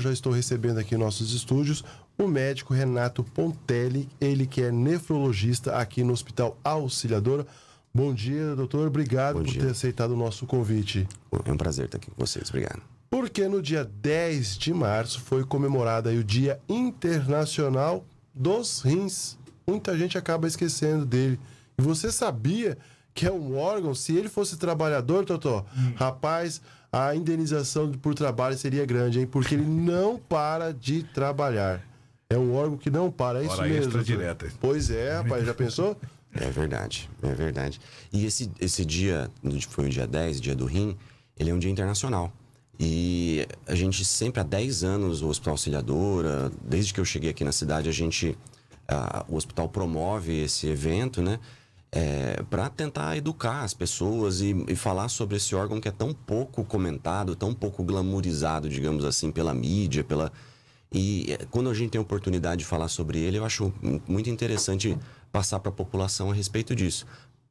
já estou recebendo aqui em nossos estúdios o médico Renato Pontelli, ele que é nefrologista aqui no Hospital Auxiliadora. Bom dia, doutor. Obrigado Bom por dia. ter aceitado o nosso convite. É um prazer estar aqui com vocês. Obrigado. Porque no dia 10 de março foi comemorado o Dia Internacional dos Rins. Muita gente acaba esquecendo dele. E você sabia que é um órgão, se ele fosse trabalhador, Totó, hum. rapaz, a indenização por trabalho seria grande, hein? Porque ele não para de trabalhar. É um órgão que não para, é isso Hora mesmo. Extra direta. Pois é, rapaz, já pensou? É verdade, é verdade. E esse, esse dia, foi o dia 10, dia do rim, ele é um dia internacional. E a gente sempre, há 10 anos, o Hospital Auxiliadora, desde que eu cheguei aqui na cidade, a gente, a, o hospital promove esse evento, né? é, para tentar educar as pessoas e, e, falar sobre esse órgão que é tão pouco comentado, tão pouco glamorizado, digamos assim, pela mídia, pela e é, quando a gente tem a oportunidade de falar sobre ele, eu acho muito interessante passar para a população a respeito disso.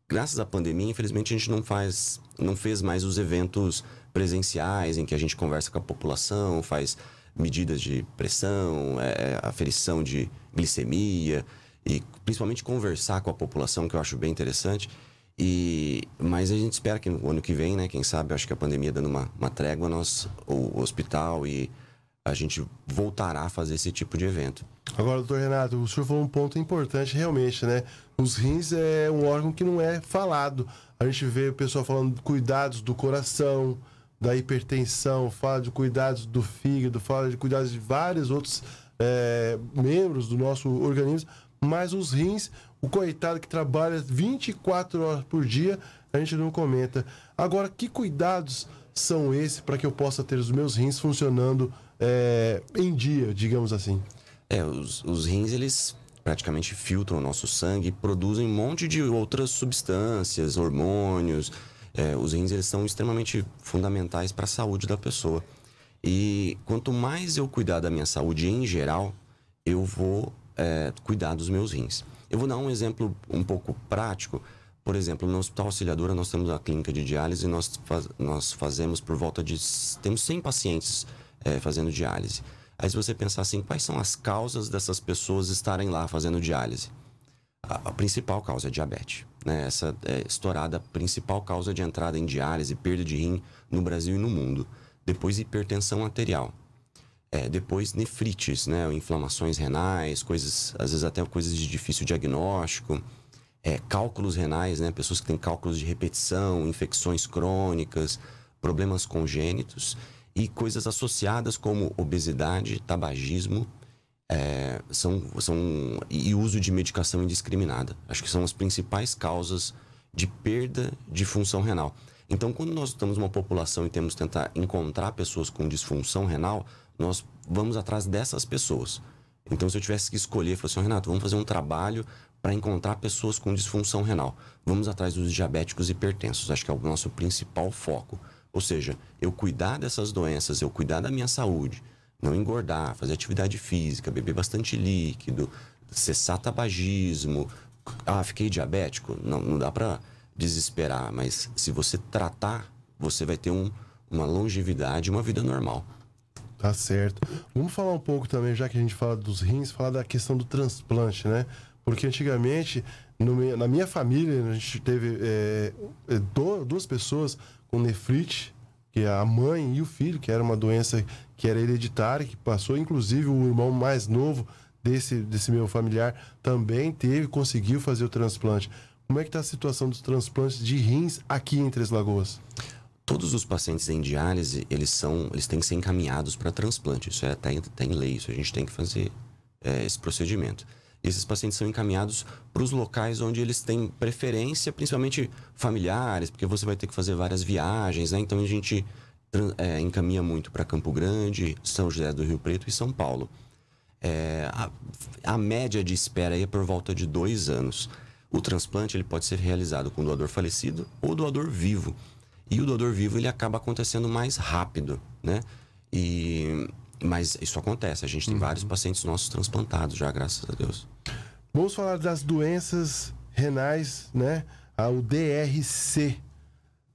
Graças à pandemia, infelizmente a gente não faz, não fez mais os eventos presenciais em que a gente conversa com a população, faz medidas de pressão, é, é aferição de glicemia e principalmente conversar com a população, que eu acho bem interessante. E, mas a gente espera que no ano que vem, né? Quem sabe, acho que a pandemia dando uma, uma trégua, nós, o, o hospital e a gente voltará a fazer esse tipo de evento. Agora, doutor Renato, o senhor falou um ponto importante realmente, né? Os rins é um órgão que não é falado. A gente vê o pessoal falando de cuidados do coração, da hipertensão, fala de cuidados do fígado, fala de cuidados de vários outros é, membros do nosso organismo, mas os rins, o coitado que trabalha 24 horas por dia, a gente não comenta. Agora, que cuidados são esses para que eu possa ter os meus rins funcionando é, em dia, digamos assim? É, os, os rins, eles praticamente filtram o nosso sangue e produzem um monte de outras substâncias, hormônios. É, os rins eles são extremamente fundamentais para a saúde da pessoa. E quanto mais eu cuidar da minha saúde em geral, eu vou é, cuidar dos meus rins. Eu vou dar um exemplo um pouco prático. Por exemplo, no Hospital Auxiliadora nós temos a clínica de diálise e nós, faz, nós fazemos por volta de... Temos 100 pacientes é, fazendo diálise. Aí se você pensar assim, quais são as causas dessas pessoas estarem lá fazendo diálise? A, a principal causa é diabetes. Né? Essa é estourada, a principal causa de entrada em diálise, perda de rim no Brasil e no mundo depois hipertensão arterial, é, depois nefrites, né, inflamações renais, coisas, às vezes até coisas de difícil diagnóstico, é, cálculos renais, né, pessoas que têm cálculos de repetição, infecções crônicas, problemas congênitos e coisas associadas como obesidade, tabagismo, é, são, são, e uso de medicação indiscriminada. Acho que são as principais causas de perda de função renal. Então, quando nós estamos uma população e temos que tentar encontrar pessoas com disfunção renal, nós vamos atrás dessas pessoas. Então, se eu tivesse que escolher, falou assim, Renato, vamos fazer um trabalho para encontrar pessoas com disfunção renal. Vamos atrás dos diabéticos hipertensos. Acho que é o nosso principal foco. Ou seja, eu cuidar dessas doenças, eu cuidar da minha saúde, não engordar, fazer atividade física, beber bastante líquido, cessar tabagismo. Ah, fiquei diabético? Não, não dá para desesperar, mas se você tratar, você vai ter um, uma longevidade, uma vida normal. Tá certo. Vamos falar um pouco também, já que a gente fala dos rins, falar da questão do transplante, né? Porque antigamente, no, na minha família, a gente teve é, duas pessoas com nefrite, que é a mãe e o filho, que era uma doença que era hereditária, que passou, inclusive o irmão mais novo desse, desse meu familiar também teve, conseguiu fazer o transplante. Como é que está a situação dos transplantes de rins aqui em Três Lagoas? Todos os pacientes em diálise, eles são, eles têm que ser encaminhados para transplante. Isso é tá tem lei, isso a gente tem que fazer é, esse procedimento. E esses pacientes são encaminhados para os locais onde eles têm preferência, principalmente familiares, porque você vai ter que fazer várias viagens, né? Então a gente é, encaminha muito para Campo Grande, São José do Rio Preto e São Paulo. É, a, a média de espera aí é por volta de dois anos. O transplante ele pode ser realizado com doador falecido ou doador vivo. E o doador vivo ele acaba acontecendo mais rápido, né? E mas isso acontece. A gente tem uhum. vários pacientes nossos transplantados já, graças a Deus. Vamos falar das doenças renais, né? O DRC.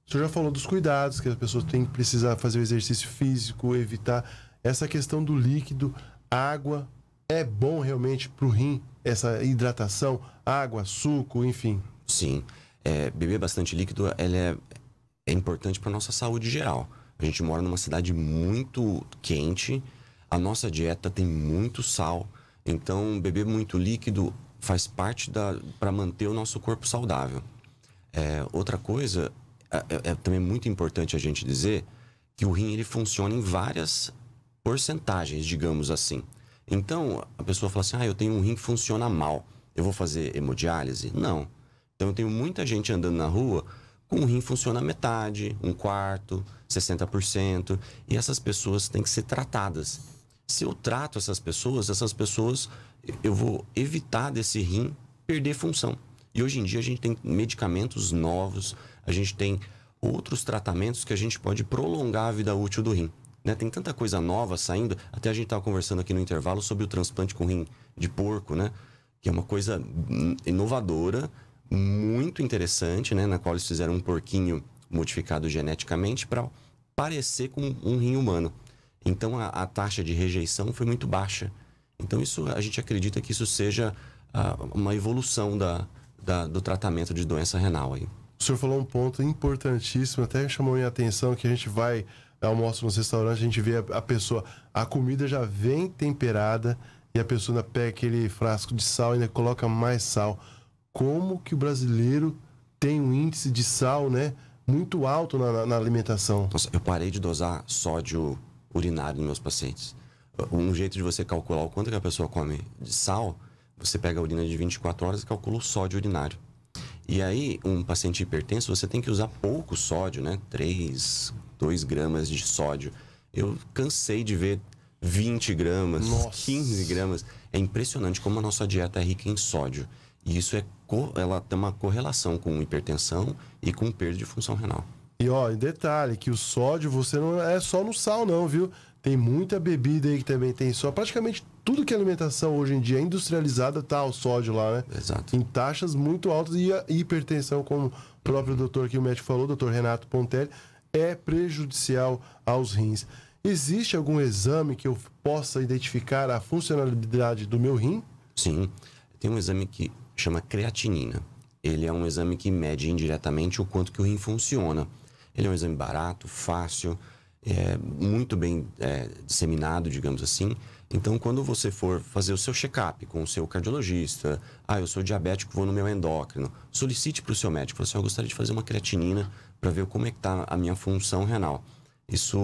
O senhor já falou dos cuidados que as pessoas têm que precisar fazer o exercício físico, evitar essa questão do líquido, água, é bom realmente para o rim essa hidratação, água, suco, enfim? Sim. É, beber bastante líquido é, é importante para nossa saúde geral. A gente mora numa cidade muito quente, a nossa dieta tem muito sal, então beber muito líquido faz parte para manter o nosso corpo saudável. É, outra coisa, é, é, é, também muito importante a gente dizer que o rim ele funciona em várias porcentagens, digamos assim. Então, a pessoa fala assim: ah, eu tenho um rim que funciona mal, eu vou fazer hemodiálise? Não. Então, eu tenho muita gente andando na rua com o rim funciona metade, um quarto, 60%, e essas pessoas têm que ser tratadas. Se eu trato essas pessoas, essas pessoas, eu vou evitar desse rim perder função. E hoje em dia a gente tem medicamentos novos, a gente tem outros tratamentos que a gente pode prolongar a vida útil do rim. Né? Tem tanta coisa nova saindo. Até a gente estava conversando aqui no intervalo sobre o transplante com rim de porco, né? Que é uma coisa hum, inovadora, muito interessante, né? Na qual eles fizeram um porquinho modificado geneticamente para parecer com um rim humano. Então a, a, taxa de rejeição foi muito baixa. Então isso a gente acredita que isso seja uh, uma evolução da, da, do tratamento de doença renal aí. O senhor falou um ponto importantíssimo, até chamou minha atenção que a gente vai almoço nos restaurantes, a gente vê a, a pessoa, a comida já vem temperada e a pessoa ainda pega aquele frasco de sal e ainda coloca mais sal. Como que o brasileiro tem um índice de sal, né? Muito alto na, na alimentação. Nossa, eu parei de dosar sódio urinário nos meus pacientes. Um jeito de você calcular o quanto que a pessoa come de sal, você pega a urina de 24 horas e calcula o sódio urinário. E aí, um paciente hipertenso, você tem que usar pouco sódio, né? 3, 2 gramas de sódio. Eu cansei de ver 20 gramas, 15 gramas. É impressionante como a nossa dieta é rica em sódio. E isso é ela tem uma correlação com hipertensão e com perda de função renal. E ó, em detalhe que o sódio você não é só no sal não, viu? Tem muita bebida aí que também tem sódio. Praticamente tudo que é alimentação hoje em dia é industrializada tá o sódio lá, né? Exato. Em taxas muito altas e a hipertensão, como o próprio doutor que o médico falou, doutor Renato Pontelli, é prejudicial aos rins. Existe algum exame que eu possa identificar a funcionalidade do meu rim? Sim, tem um exame que chama creatinina. Ele é um exame que mede indiretamente o quanto que o rim funciona. Ele é um exame barato, fácil, é, muito bem é, disseminado, digamos assim. Então, quando você for fazer o seu check-up com o seu cardiologista, ah, eu sou diabético, vou no meu endócrino, solicite para o seu médico, você assim, eu gostaria de fazer uma creatinina para ver como é que está a minha função renal. Isso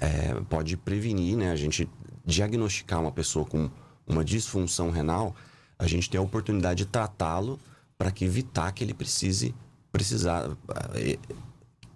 é, pode prevenir, né? A gente diagnosticar uma pessoa com uma disfunção renal, a gente tem a oportunidade de tratá-lo para que evitar que ele precise precisar é,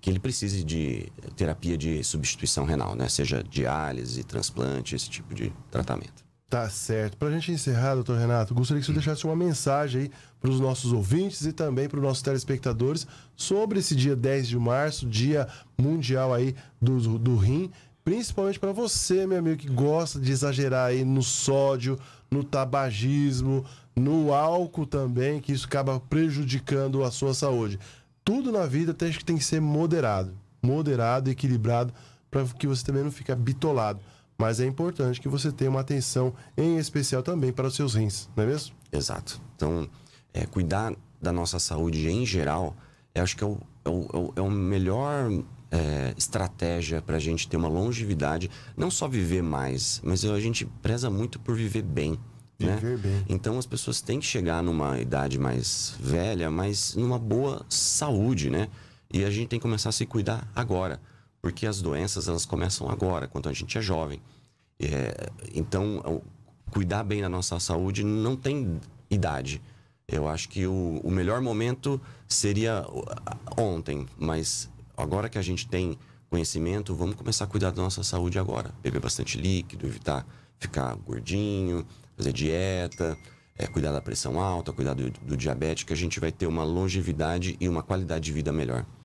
que ele precise de terapia de substituição renal, né? Seja diálise, transplante, esse tipo de tratamento. Tá certo. Para a gente encerrar, doutor Renato, gostaria que você deixasse uma mensagem aí para os nossos ouvintes e também para os nossos telespectadores sobre esse dia 10 de março, dia mundial aí do, do rim, principalmente para você, meu amigo, que gosta de exagerar aí no sódio, no tabagismo, no álcool também, que isso acaba prejudicando a sua saúde. Tudo na vida tem que ser moderado, moderado, equilibrado, para que você também não fique bitolado. Mas é importante que você tenha uma atenção em especial também para os seus rins, não é mesmo? Exato. Então, é, cuidar da nossa saúde em geral, eu acho que é o, é o, é o é melhor é, estratégia para a gente ter uma longevidade, não só viver mais, mas a gente preza muito por viver bem. Né? Viver né? bem. Então as pessoas têm que chegar numa idade mais velha, mas numa boa saúde, né? E a gente tem que começar a se cuidar agora porque as doenças elas começam agora, quando a gente é jovem. É, então, cuidar bem da nossa saúde não tem idade. Eu acho que o, o melhor momento seria ontem, mas agora que a gente tem conhecimento, vamos começar a cuidar da nossa saúde agora. Beber bastante líquido, evitar ficar gordinho, fazer dieta, é, cuidar da pressão alta, cuidar do, do diabetes, que a gente vai ter uma longevidade e uma qualidade de vida melhor.